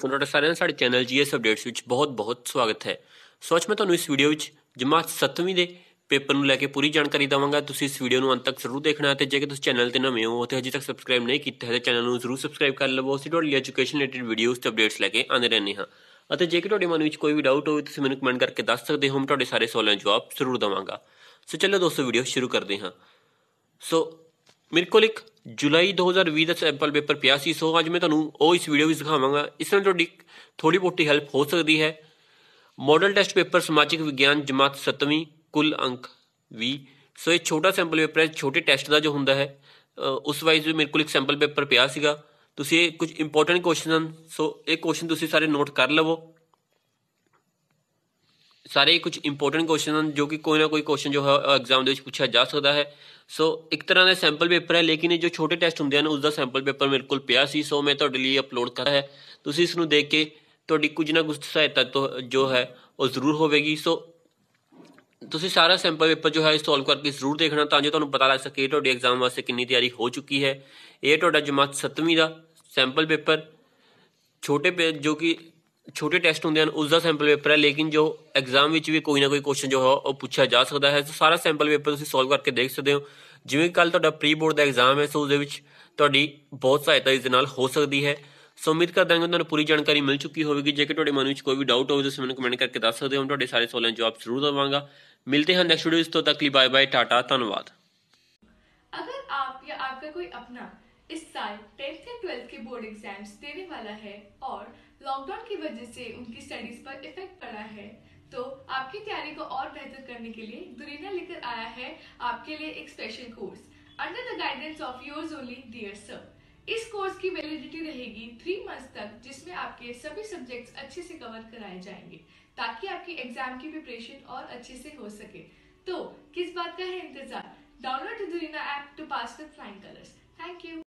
ਫੋਨੋਟਾ ਸਾਰਿਆਂ ਦਾ ਸਾਡੇ channel GS updates ਵਿੱਚ ਬਹੁਤ-ਬਹੁਤ ਸਵਾਗਤ ਹੈ ਸੋ ਅੱਜ ਮੈਂ ਤੁਹਾਨੂੰ ਇਸ ਵੀਡੀਓ ਵਿੱਚ ਜਮਾਤ 7ਵੀਂ ਦੇ ਪੇਪਰ ਨੂੰ ਲੈ ਕੇ ਪੂਰੀ ਜਾਣਕਾਰੀ ਦਵਾਂਗਾ ਤੁਸੀਂ ਇਸ ਵੀਡੀਓ ਨੂੰ ਅੰਤ ਤੱਕ ਜ਼ਰੂਰ ਦੇਖਣਾ ਹੈ ਤੇ ਜੇਕਰ ਤੁਸੀਂ ਚੈਨਲ ਤੇ ਨਵੇਂ ਹੋ ਤੇ ਹਜੇ ਤੱਕ ਸਬਸਕ੍ਰਾਈਬ ਨਹੀਂ ਕੀਤਾ ਹੈ ਤਾਂ ਚੈਨਲ ਨੂੰ ਜ਼ਰੂਰ ਸਬਸਕ੍ਰਾਈਬ ਕਰ ਲਵੋ ਅਸੀਂ ਤੁਹਾਡੇ ਲਈ ਐਜੂਕੇਸ਼ਨ ਰਿਲੇਟਡ ਵੀਡੀਓਜ਼ ਤੇ ਅਪਡੇਟਸ ਲੈ ਕੇ ਆਉਂਦੇ ਰਹਿੰਦੇ ਹਾਂ ਅਤੇ ਜੇਕਰ ਤੁਹਾਡੇ ਮਨ ਵਿੱਚ ਕੋਈ ਵੀ ਡਾਊਟ ਹੋਵੇ ਤੁਸੀਂ ਮੈਨੂੰ ਕਮੈਂਟ ਕਰਕੇ ਦੱਸ ਸਕਦੇ ਹੋ ਮੈਂ ਤੁਹਾਡੇ ਸਾਰੇ ਸਵਾਲਾਂ ਦਾ ਜਵਾਬ ਜ਼ਰੂਰ ਦਵਾਂਗਾ ਸੋ ਚਲੋ ਦੋਸਤੋ ਵੀਡੀਓ ਸ਼ੁਰੂ ਕਰਦੇ ਹਾਂ ਸੋ ਮੇਰੇ ਕੋਲ ਇੱਕ ਜੁਲਾਈ 2020 ਦਾ ਸੈਂਪਲ ਪੇਪਰ ਪਿਆ ਸੀ ਸੋ ਅੱਜ ਮੈਂ ਤੁਹਾਨੂੰ ਉਹ ਇਸ ਵੀਡੀਓ ਵਿੱਚ ਦਿਖਾਵਾਂਗਾ ਇਸ ਨਾਲ ਤੁਹਾਡੀ ਥੋੜੀ ਬੋਟੀ ਹੈਲਪ ਹੋ ਸਕਦੀ ਹੈ ਮਾਡਲ ਟੈਸਟ ਪੇਪਰ ਸਮਾਜਿਕ ਵਿਗਿਆਨ ਜਮਾਤ 7ਵੀਂ ਕੁੱਲ ਅੰਕ 20 ਸੋ ਇਹ ਛੋਟਾ ਸੈਂਪਲ ਪੇਪਰ ਹੈ ਛੋਟੇ ਟੈਸਟ ਦਾ ਜੋ ਹੁੰਦਾ ਹੈ ਉਸ ਵਾਈਜ਼ ਮੇਰੇ ਕੋਲ ਇੱਕ ਸੈਂਪਲ ਪੇਪਰ ਪਿਆ ਸੀਗਾ ਤੁਸੀਂ ਇਹ ਕੁਝ ਇੰਪੋਰਟੈਂਟ ਕੁਐਸਚਨ ਹਨ ਸੋ ਇਹ ਕੁਐਸਚਨ ਤੁਸੀਂ ਸਾਰੇ ਨੋਟ ਕਰ ਲਵੋ ਸਾਰੇ ਕੁਝ ਇੰਪੋਰਟੈਂਟ ਕੁਐਸਚਨ ਹਨ ਜੋ ਕਿ ਕੋਈ ਨਾ ਕੋਈ ਕੁਐਸਚਨ ਜੋ ਹੈ ਐਗਜ਼ਾਮ ਦੇ ਵਿੱਚ ਪੁੱਛਿਆ ਜਾ ਸਕਦਾ ਹੈ ਸੋ ਇੱਕ ਤਰ੍ਹਾਂ ਦਾ ਸੈਂਪਲ ਪੇਪਰ ਹੈ ਲੇਕਿਨ ਇਹ ਜੋ ਛੋਟੇ ਟੈਸਟ ਹੁੰਦੇ ਹਨ ਉਸ ਦਾ ਸੈਂਪਲ ਪੇਪਰ ਮੇਰੇ ਕੋਲ ਪਿਆ ਸੀ ਸੋ ਮੈਂ ਤੁਹਾਡੇ ਲਈ ਅਪਲੋਡ ਕਰਾ ਹੈ ਤੁਸੀਂ ਇਸ ਨੂੰ ਦੇਖ ਕੇ ਤੁਹਾਡੀ ਕੁਝ ਨਾ ਕੁਝ ਸਹਾਇਤਾ ਜੋ ਹੈ ਉਹ ਜ਼ਰੂਰ ਹੋਵੇਗੀ ਸੋ ਤੁਸੀਂ ਸਾਰਾ ਸੈਂਪਲ ਪੇਪਰ ਜੋ ਹੈ ਸੋਲਵ ਕਰਕੇ ਜ਼ਰੂਰ ਦੇਖਣਾ ਤਾਂ ਜੋ ਤੁਹਾਨੂੰ ਪਤਾ ਲੱਗ ਸਕੇ ਤੁਹਾਡੇ ਐਗਜ਼ਾਮ ਵਾਸਤੇ ਕਿੰਨੀ ਤਿਆਰੀ ਹੋ ਚੁੱਕੀ ਹੈ ਇਹ ਤੁਹਾਡਾ ਜਮਾਤ 7ਵੀਂ ਦਾ ਸੈਂਪਲ ਪੇਪਰ ਛੋਟੇ ਜੋ ਕਿ ਛੋਟੇ ਟੈਸਟ ਹੁੰਦੇ ਹਨ ਉਸ ਦਾ ਸੈਂਪਲ ਪੇਪਰ ਹੈ ਲੇਕਿਨ ਜੋ ਐਗਜ਼ਾਮ ਵਿੱਚ ਵੀ ਕੋਈ ਨਾ ਕੋਈ ਕੁਐਸਚਨ ਜੋ ਹੈ ਉਹ ਪੁੱਛਿਆ ਜਾ ਸਕਦਾ ਹੈ ਸੋ ਸਾਰਾ ਸੈਂਪਲ ਪੇਪਰ ਤੁਸੀਂ ਸੋਲਵ ਕਰਕੇ ਦੇਖ ਸਕਦੇ ਹੋ ਜਿਵੇਂ ਕੱਲ ਤੁਹਾਡਾ ਪ੍ਰੀ ਬੋਰਡ ਦਾ ਐਗਜ਼ਾਮ ਹੈ ਸੋ ਉਸ ਦੇ ਵਿੱਚ ਤੁਹਾਡੀ ਬਹੁਤ ਸਹਾਇਤਾ ਇਸ ਦੇ ਨਾਲ ਹੋ ਸਕਦੀ ਹੈ ਸੋ ਉਮੀਦ ਕਰਦਾ ਹਾਂ ਕਿ ਤੁਹਾਨੂੰ ਪੂਰੀ ਜਾਣਕਾਰੀ ਮਿਲ ਚੁੱਕੀ ਹੋਵੇਗੀ ਜੇਕਰ ਤੁਹਾਡੇ ਮਨ ਵਿੱਚ ਕੋਈ ਵੀ ਡਾਊਟ ਹੋਵੇ ਤੁਸੀਂ ਮੈਨੂੰ ਕਮੈਂਟ ਕਰਕੇ ਦੱਸ ਸਕਦੇ ਹੋ ਮੈਂ ਤੁਹਾਡੇ ਸਾਰੇ ਸਵਾਲਾਂ ਦਾ ਜਵਾਬ ਜ਼ਰੂਰ ਦਵਾਂਗਾ ਮਿਲਦੇ ਹਾਂ ਨੈਕਸਟ ਵੀਡੀਓ ਇਸ ਤੋਂ ਤੱਕ ਲਈ ਬਾਏ ਬਾਏ ਟਾਟਾ ਧੰਨਵਾਦ ਅਗਰ ਆਪ ਜਾਂ ਆਪਕਾ ਕੋਈ ਆਪਣਾ ਇਸ साल ਤੇ या ट्वेल्थ के बोर्ड एग्जाम्स देने वाला है और लॉकडाउन वजह से उनकी स्टडीज पर इफेक्ट पड़ा है तो आपकी तैयारी को और बेहतर करने के लिए दुरीना लेकर आया है आपके लिए एक special course under the guidance of yours only dear sir इस कोर्स की वैलिडिटी रहेगी थ्री मंथ्स तक जिसमें आपके सभी सब्जेक्ट्स अच्छे से कवर कराए जाएंगे ताकि आपकी एग्जाम की प्रिपरेशन और अच्छे से हो सके तो किस बात का है इंतजार डाउनलोड दुरीना app to pass with flying colours thank you